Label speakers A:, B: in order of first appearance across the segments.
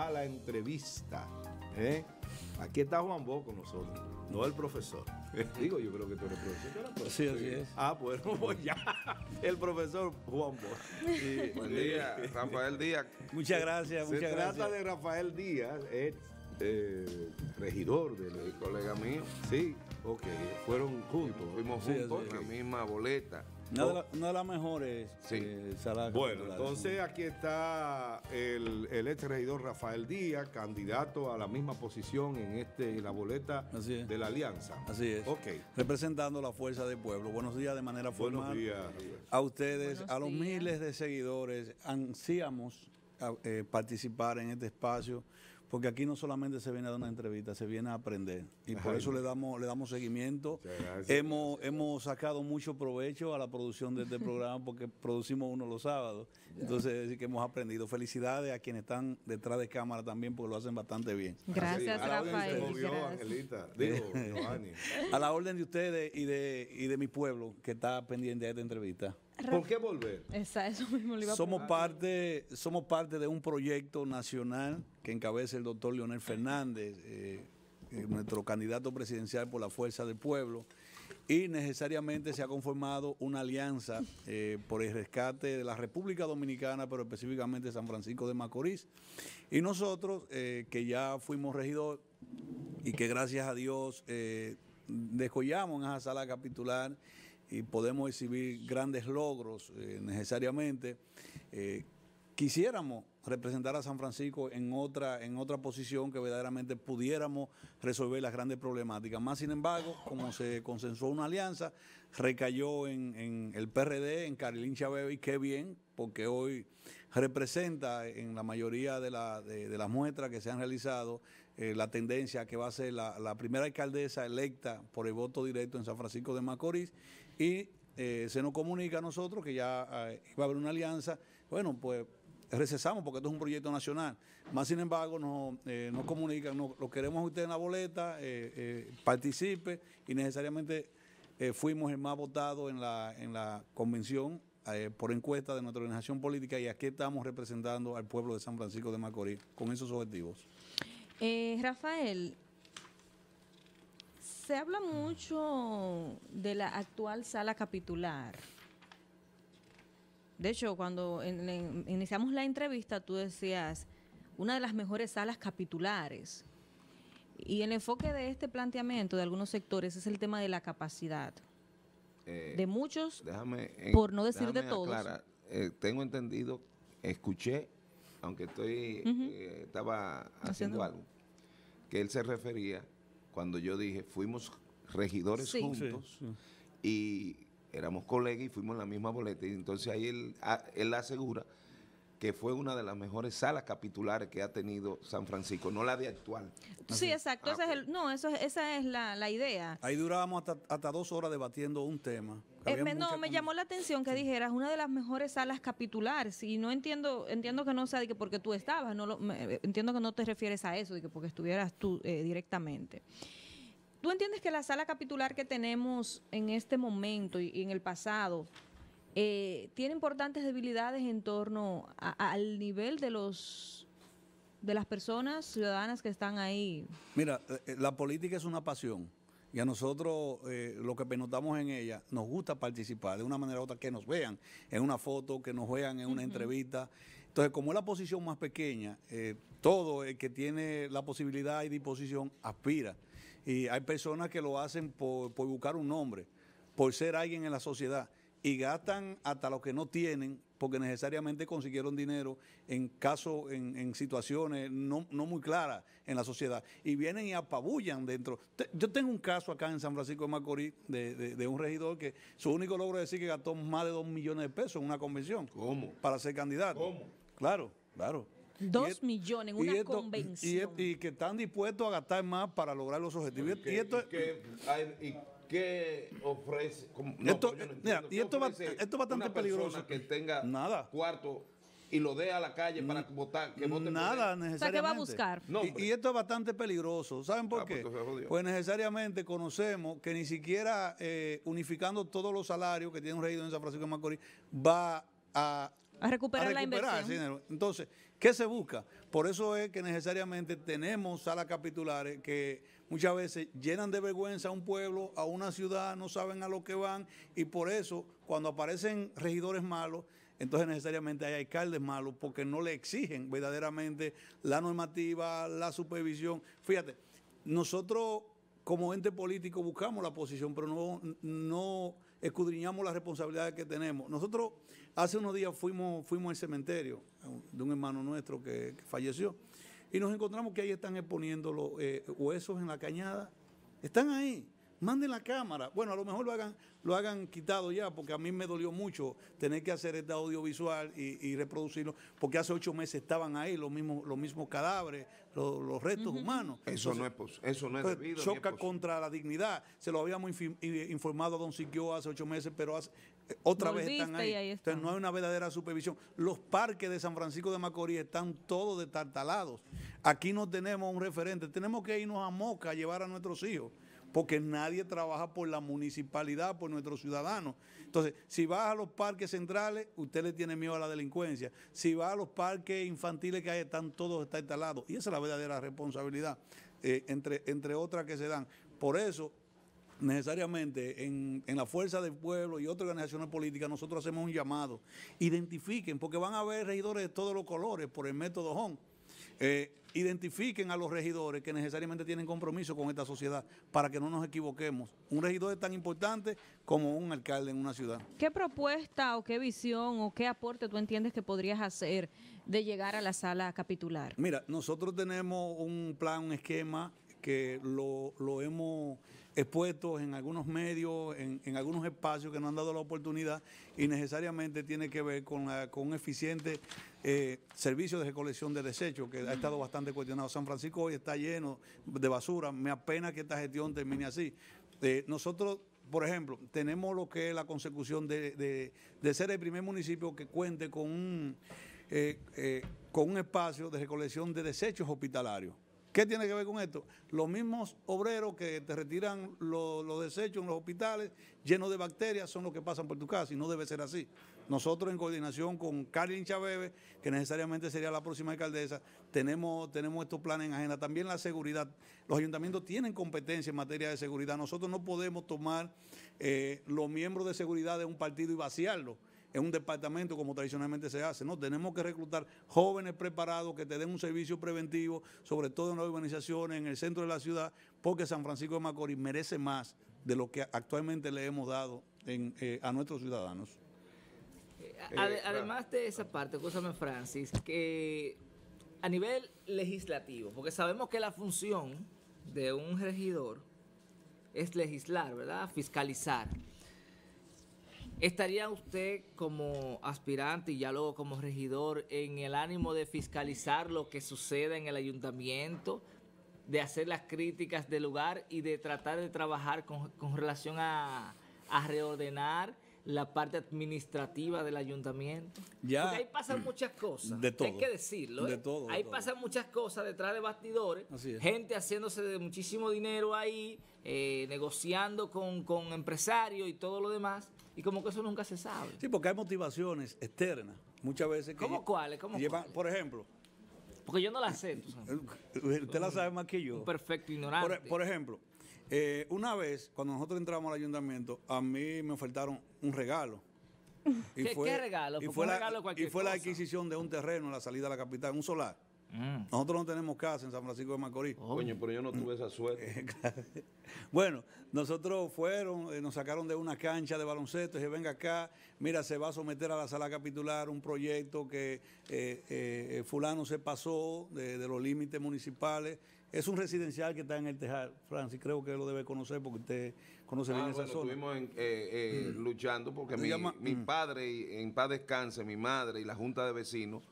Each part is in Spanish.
A: a la entrevista. ¿eh? Aquí está Juan Bo con nosotros, no el profesor. Digo, yo creo que tú eres profesor. Pues, sí, así es. Ah, pues ya. El profesor Juan Bo. Buen día, Rafael Díaz. Muchas gracias, muchas gracias. Se trata de Rafael Díaz, es eh, regidor del colega mío. Sí, Ok, fueron juntos. Fuimos juntos en la misma boleta. Oh. Una, de, las mejores sí. Eh, bueno, entonces aquí está el, el, ex regidor Rafael Díaz, candidato a la misma posición en este la boleta de la Alianza. Así es. Ok. Representando la fuerza del pueblo. Buenos días de manera formal. Buenos días. A ustedes, a los miles de seguidores, ansiamos eh, participar en este espacio porque aquí no solamente se viene a dar una entrevista, se viene a aprender. Y por eso le damos, le damos seguimiento. hemos, hemos sacado mucho provecho a la producción de este programa porque producimos uno los sábados. Entonces decir que hemos aprendido. Felicidades a quienes están detrás de cámara también porque lo hacen bastante bien. Gracias, a Rafael. a la orden de ustedes y de, y de mi pueblo que está pendiente de esta entrevista. ¿Por qué volver? somos, parte, somos parte de un proyecto nacional que encabeza el doctor Leonel Fernández, eh, eh, nuestro candidato presidencial por la Fuerza del Pueblo, y necesariamente se ha conformado una alianza eh, por el rescate de la República Dominicana, pero específicamente San Francisco de Macorís. Y nosotros, que ya fuimos regidores y que gracias a Dios descollamos en esa sala capitular, y podemos exhibir grandes logros eh, necesariamente. Eh, quisiéramos representar a San Francisco en otra, en otra posición que verdaderamente pudiéramos resolver las grandes problemáticas. Más sin embargo, como se consensuó una alianza, recayó en, en el PRD, en Carilín Chávez, y qué bien, porque hoy representa en la mayoría de, de las muestras que se han realizado eh, la tendencia que va a ser la, primera alcaldesa electa por el voto directo en San Francisco de Macorís y eh, se nos comunica a nosotros que ya va eh, a haber una alianza. Bueno, pues recesamos porque esto es un proyecto nacional. Más sin embargo, nos, nos comunican, lo queremos usted en la boleta, participe y necesariamente fuimos el más votado en la, convención por encuesta de nuestra organización política y aquí estamos representando al pueblo de San Francisco de Macorís con esos objetivos.
B: Eh, Rafael, se habla mucho de la actual sala capitular. De hecho, cuando iniciamos la entrevista, tú decías una de las mejores salas capitulares. Y el enfoque de este planteamiento de algunos sectores es el tema de la capacidad. Eh, de muchos,
A: por no decir de todos. Eh, tengo entendido, escuché aunque estoy eh, estaba haciendo, algo, que él se refería cuando yo dije, fuimos regidores juntos y éramos colegas y fuimos en la misma boleta. Y entonces ahí él, ah, él asegura que fue una de las mejores salas capitulares que ha tenido San Francisco, no la de actual. Sí, exacto. Ah, esa es
B: el, no, eso esa es la, idea.
A: Ahí durábamos hasta, dos horas debatiendo un tema. Eh, no, me llamó
B: la atención que dijeras una de las mejores salas capitulares y no entiendo, entiendo que no sea que porque tú estabas, no lo, eh, entiendo que no te refieres a eso, de que porque estuvieras tú eh, directamente. ¿Tú entiendes que la sala capitular que tenemos en este momento y en el pasado eh, tiene importantes debilidades en torno al nivel de los de las personas ciudadanas que están ahí.
A: Mira, eh, eh, la política es una pasión y a nosotros lo que penotamos en ella, nos gusta participar de una manera u otra, que nos vean en una foto, que nos vean en una entrevista. Entonces, como es la posición más pequeña, todo el que tiene la posibilidad y disposición aspira. Y hay personas que lo hacen por buscar un nombre, por ser alguien en la sociedad y gastan hasta lo que no tienen porque necesariamente consiguieron dinero en casos, en, situaciones no, muy claras en la sociedad. Y vienen y apabullan dentro. yo tengo un caso acá en San Francisco de Macorís de, un regidor que su único logro es decir que gastó más de 2 millones de pesos en una convención. ¿Cómo? Para ser candidato. ¿Cómo? Claro, claro.
B: Dos millones en una convención.
A: Y, que están dispuestos a gastar más para lograr los objetivos. Y, esto, es... ¿Qué ofrece? esto, eh, mira, y esto, va, bastante una peligroso. que tenga Nada. cuarto y lo dé a la calle para votar. Nada, necesariamente. va a buscar? y, esto es bastante peligroso. ¿Saben ah, por pues qué? Pues necesariamente conocemos que ni siquiera eh, unificando todos los salarios que tiene un regidor en San Francisco de Macorís va a, a, recuperar, la inversión. dinero. Entonces, ¿Qué se busca? Por eso es que necesariamente tenemos salas capitulares que muchas veces llenan de vergüenza a un pueblo, a una ciudad, no saben a lo que van y por eso cuando aparecen regidores malos, entonces necesariamente hay alcaldes malos porque no le exigen verdaderamente la normativa, la supervisión. Fíjate, nosotros como ente político buscamos la posición, pero no, escudriñamos las responsabilidades que tenemos. Nosotros hace unos días fuimos, fuimos al cementerio de un hermano nuestro que, falleció. Y nos encontramos que ahí están exponiendo los eh, huesos en la cañada. Están ahí manden la cámara. Bueno, a lo mejor lo hagan, lo hagan quitado ya, porque a mí me dolió mucho tener que hacer este audiovisual y, reproducirlo, porque hace ocho meses estaban ahí los mismos, los mismos cadáveres, los, restos humanos. Eso no es, eso pues, no es debido. Choca contra la dignidad. Se lo habíamos informado a Don Siquio hace ocho meses, pero eh, otra vez están ahí. Entonces no hay una verdadera supervisión. Los parques de San Francisco de Macorís están todos destartalados. Aquí no tenemos un referente. Tenemos que irnos a Moca a llevar a nuestros hijos porque nadie trabaja por la municipalidad, por nuestros ciudadanos. Entonces, si vas a los parques centrales, usted le tiene miedo a la delincuencia. Si va a los parques infantiles que hay, están todos está instalados. Y esa es la verdadera responsabilidad, eh, entre, entre otras que se dan. Por eso, necesariamente en, en, la Fuerza del Pueblo y otras organizaciones políticas, nosotros hacemos un llamado. Identifiquen, porque van a haber regidores de todos los colores por el método HON eh, identifiquen a los regidores que necesariamente tienen compromiso con esta sociedad para que no nos equivoquemos. Un regidor es tan importante como un alcalde en una ciudad.
B: ¿Qué propuesta o qué visión o qué aporte tú entiendes que podrías hacer de llegar a la sala capitular?
A: Mira, nosotros tenemos un plan, un esquema que lo, lo hemos expuesto en algunos medios, en, algunos espacios que nos han dado la oportunidad y necesariamente tiene que ver con, con un eficiente eh, servicio de recolección de desechos que ha estado bastante cuestionado. San Francisco hoy está lleno de basura, me apena que esta gestión termine así. Eh, nosotros por ejemplo, tenemos lo que es la consecución de, ser el primer municipio que cuente con eh, con un espacio de recolección de desechos hospitalarios. ¿Qué tiene que ver con esto? Los mismos obreros que te retiran los, desechos en los hospitales llenos de bacterias son los que pasan por tu casa y no debe ser así. Nosotros en coordinación con Karin Chávez, que necesariamente sería la próxima alcaldesa, tenemos, tenemos estos planes en agenda. También la seguridad. Los ayuntamientos tienen competencia en materia de seguridad. Nosotros no podemos tomar eh, los miembros de seguridad de un partido y vaciarlo en un departamento como tradicionalmente se hace. No, tenemos que reclutar jóvenes preparados que te den un servicio preventivo, sobre todo en las urbanizaciones, en el centro de la ciudad, porque San Francisco de Macorís merece más de lo que actualmente le hemos dado eh, a nuestros ciudadanos.
B: Eh, eh, además de esa parte, escúchame Francis, que a nivel legislativo, porque sabemos que la función de un regidor es legislar, ¿verdad? Fiscalizar. ¿Estaría usted como aspirante y ya luego como regidor en el ánimo de fiscalizar lo que suceda en el ayuntamiento, de hacer las críticas del lugar y de tratar de trabajar con, relación a, reordenar la parte administrativa del ayuntamiento? Ya, Porque ahí pasan mm. muchas cosas. De todo. Hay que decirlo. De ¿eh? todo. ahí pasan muchas cosas detrás de bastidores. Gente haciéndose de muchísimo dinero ahí, eh, negociando con empresarios y todo lo demás y como que eso nunca se sabe.
A: Sí, porque hay motivaciones externas, muchas veces. Que ¿Cómo cuáles? ¿Cómo Por ejemplo. Porque yo no la sé. tú Usted la sabe más que yo. perfecto e- ignorante. Por, ejemplo, eh, una vez, cuando nosotros entramos al ayuntamiento, a mí me ofertaron un regalo. ¿Qué, fue, regalo? Y fue, la, y fue la adquisición de un terreno en la salida a la capital, un solar. Mm. Nosotros no tenemos casa en San Francisco de Macorís. Oh. Coño, pero yo no tuve esa suerte. bueno, nosotros fueron, eh, nos sacaron de una cancha de baloncesto y dije, venga acá, mira, se va a someter a la sala capitular un proyecto que eh, eh, fulano se pasó de, los límites municipales. Es un residencial que está en el Tejar, Francis, creo que lo debe conocer porque usted conoce ah, bien esa zona. Estuvimos en, mm. luchando porque mi, mi mm. padre, en paz descanse, mi madre y la Junta de Vecinos,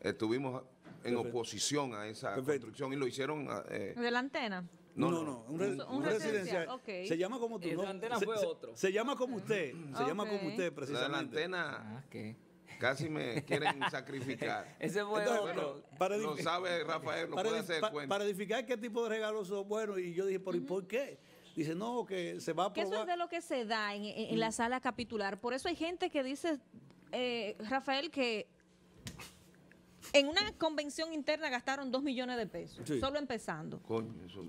A: estuvimos en oposición a esa construcción y lo hicieron... Ah, eh, ¿De
B: la antena? No, no, no. Un, residencial. Se llama como tú. No, la antena fue se, otro.
A: Se, llama como usted. Se llama como usted, precisamente. La, antena. Ah, Casi me quieren sacrificar. Ese fue otro. Bueno, lo sabe Rafael, lo puede hacer cuenta. Para edificar qué tipo de regalos son buenos. Y yo dije, ¿por, ¿por qué? Dice, no, que se va a probar. eso es de
B: lo que se da en, la mm. sala capitular. Por eso hay gente que dice, eh, Rafael, que en una convención interna gastaron dos millones de pesos, solo empezando.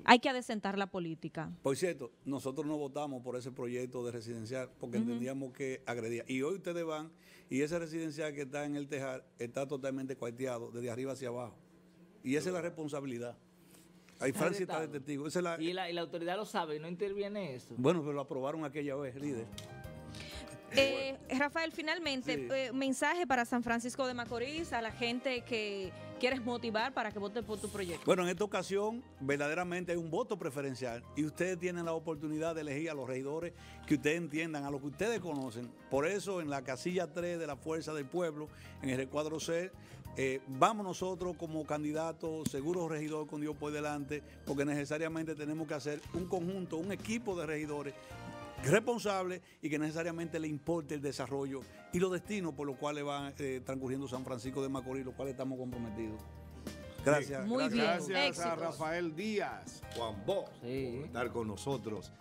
B: Hay que adecentar la política.
A: Por cierto, nosotros no votamos por ese proyecto de residencial porque entendíamos que agredía. Y hoy ustedes van y esa residencial que está en el tejar está totalmente cuarteado desde arriba hacia abajo. Y esa es la responsabilidad. Ahí Francia está de Y, la, autoridad lo sabe, no interviene eso. Bueno, pero lo aprobaron aquella vez, líder.
B: Eh, Rafael, finalmente, eh, mensaje para San Francisco de Macorís, a la gente que quieres motivar para que vote por tu proyecto.
A: Bueno, en esta ocasión verdaderamente hay un voto preferencial y ustedes tienen la oportunidad de elegir a los regidores que ustedes entiendan, a los que ustedes conocen. Por eso en la casilla 3 de la Fuerza del Pueblo, en el recuadro C, eh, vamos nosotros como candidatos, seguros regidores con Dios por delante, porque necesariamente tenemos que hacer un conjunto, un equipo de regidores responsable y que necesariamente le importe el desarrollo y los destinos por los cuales va eh, transcurriendo San Francisco de Macorís, los cuales estamos comprometidos. Gracias. Muy gracias, a Rafael Díaz, Juan Bo, por estar con nosotros